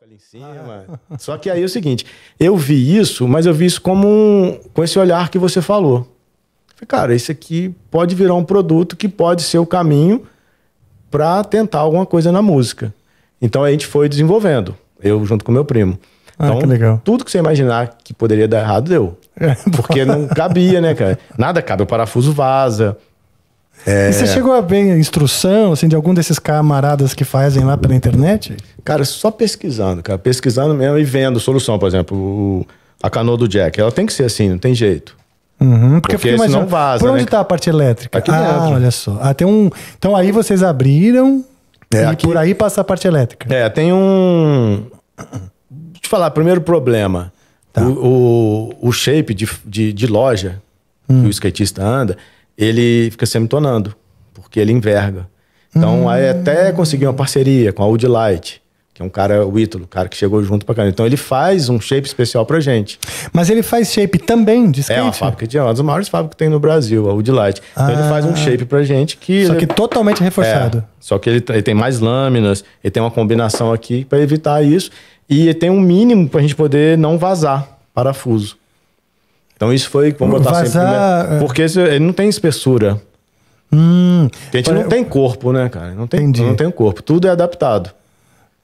coloca ali em cima. Ah, é? Só que aí é o seguinte, eu vi isso, mas eu vi isso como um, com esse olhar que você falou. Falei, cara, isso aqui pode virar um produto que pode ser o caminho para tentar alguma coisa na música. Então a gente foi desenvolvendo, eu junto com meu primo. Ah, então, que legal. tudo que você imaginar que poderia dar errado, deu. É, Porque não cabia, né, cara? Nada cabe. O parafuso vaza, é... E você chegou a ver a instrução assim, de algum desses camaradas que fazem lá pela internet? Cara, só pesquisando, cara. Pesquisando mesmo e vendo solução, por exemplo, o, a canoa do Jack. Ela tem que ser assim, não tem jeito. Uhum, porque porque senão vaza. Por né, onde está né? a parte elétrica? Aqui ah, dentro. olha só. Ah, tem um... Então aí vocês abriram é, e aqui... por aí passa a parte elétrica. É, tem um. Deixa eu te falar, primeiro problema. Tá. O, o, o, shape de, de, de loja hum. que o skatista anda ele fica semitonando, porque ele enverga. Então, hum. aí até consegui uma parceria com a Udilight, que é um cara, o Ítalo, cara que chegou junto pra caramba. Então, ele faz um shape especial pra gente. Mas ele faz shape também de skate? É uma fábrica de é uma das maiores fábricas que tem no Brasil, a Udilight. Então, ah. ele faz um ah. shape pra gente que... Só que ele... totalmente é, reforçado. É, só que ele, ele, tem mais lâminas, ele tem uma combinação aqui para evitar isso. E tem um mínimo pra gente poder não vazar parafuso. Então isso foi, vamos botar Vazar... sempre, né? É. Porque ele não tem espessura. Hum, a gente não tem corpo, né, cara? Não tem, Entendi. não tem corpo. Tudo é adaptado.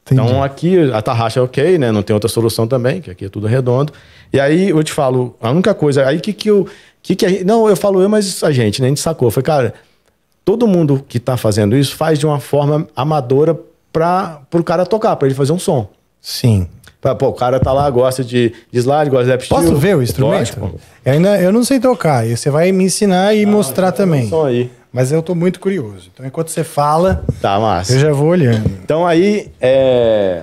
Entendi. Então aqui a tarraxa é ok, né? Não tem outra solução também, que aqui é tudo redondo. E aí eu te falo, a única coisa, aí que que eu, que que não, eu falo eu, mas a gente, né, a gente sacou, foi, cara, todo mundo que tá fazendo isso faz de uma forma amadora para pro cara tocar, para ele fazer um som. Sim. Pô, o cara tá lá, gosta de, de slide, gosta de aptitude. Posso ver o instrumento? eu, ainda, eu não sei tocar. E você vai me ensinar e ah, mostrar tá, também. Só aí. Mas eu tô muito curioso. Então, enquanto você fala, tá, massa. eu já vou olhando. Então, aí, é...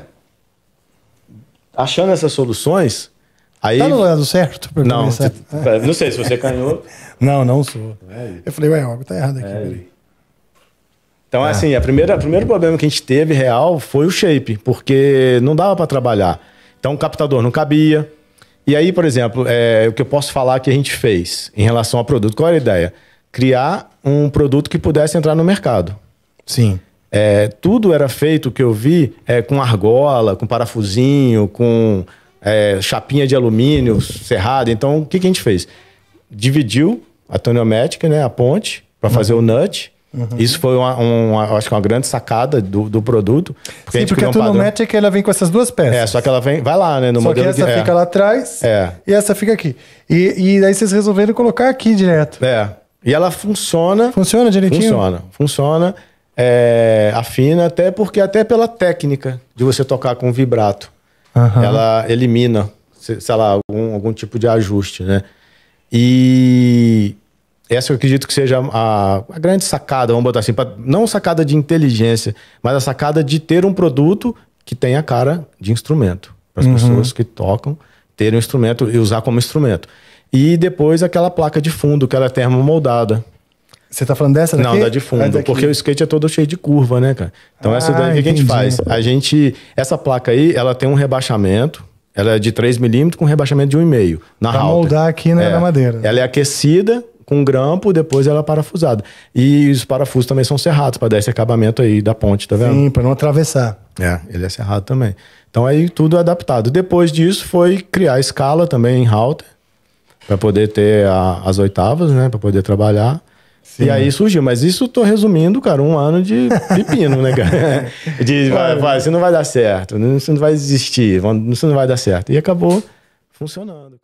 achando essas soluções, Aí... Tá no lado certo? Não, começar. É, não sei se você é canhoto. não, não sou. É eu falei, ué, algo tá errado aqui. É então, é. assim, a primeira, o primeiro problema que a gente teve real foi o shape, porque não dava para trabalhar. Então, o captador não cabia. E aí, por exemplo, é, o que eu posso falar que a gente fez em relação ao produto? Qual era a ideia? Criar um produto que pudesse entrar no mercado. Sim. É, tudo era feito, o que eu vi, é, com argola, com parafusinho, com é, chapinha de alumínio serrada. Então, o que, que a gente fez? Dividiu a toniométrica, né, a ponte, para uhum. fazer uhum. o nut. Uhum. Isso foi uma, uma, acho que uma grande sacada do, do produto. Porque Sim, porque a Tuno um que ela vem com essas duas peças. É, só que ela vem, vai lá, né? No só modelo que essa é. de, fica é. lá atrás é. e essa fica aqui. E, e daí vocês resolveram colocar aqui direto. É. E ela funciona. Funciona direitinho? Funciona. Funciona. É, afina até porque até pela técnica de você tocar com vibrato. Uhum. Ela elimina, sei lá, algum, algum tipo de ajuste, né? E essa eu acredito que seja a, a grande sacada, vamos botar assim, pra, não sacada de inteligência, mas a sacada de ter um produto que tenha cara de instrumento. Para as uhum. pessoas que tocam, ter um instrumento e usar como instrumento. E depois aquela placa de fundo, que ela é termomoldada. Você tá falando dessa daqui? Não, da de fundo, é porque o skate é todo cheio de curva, né, cara? Então ah, essa daí o que a gente faz? A gente, essa placa aí, ela tem um rebaixamento, ela é de 3 milímetros com rebaixamento de 1,5 na pra halter. moldar aqui né, é, na madeira. Ela é aquecida com grampo, depois ela é parafusada. E os parafusos também são serrados para dar esse acabamento aí da ponte, tá vendo? Sim, para não atravessar. É, ele é serrado também. Então aí tudo é adaptado. Depois disso foi criar escala também em router para poder ter a, as oitavas, né, para poder trabalhar. Sim. E aí surgiu, mas isso tô resumindo, cara, um ano de pepino, né, cara? De vai, vai, isso não vai dar certo, isso não vai existir, isso não vai dar certo. E acabou funcionando, cara.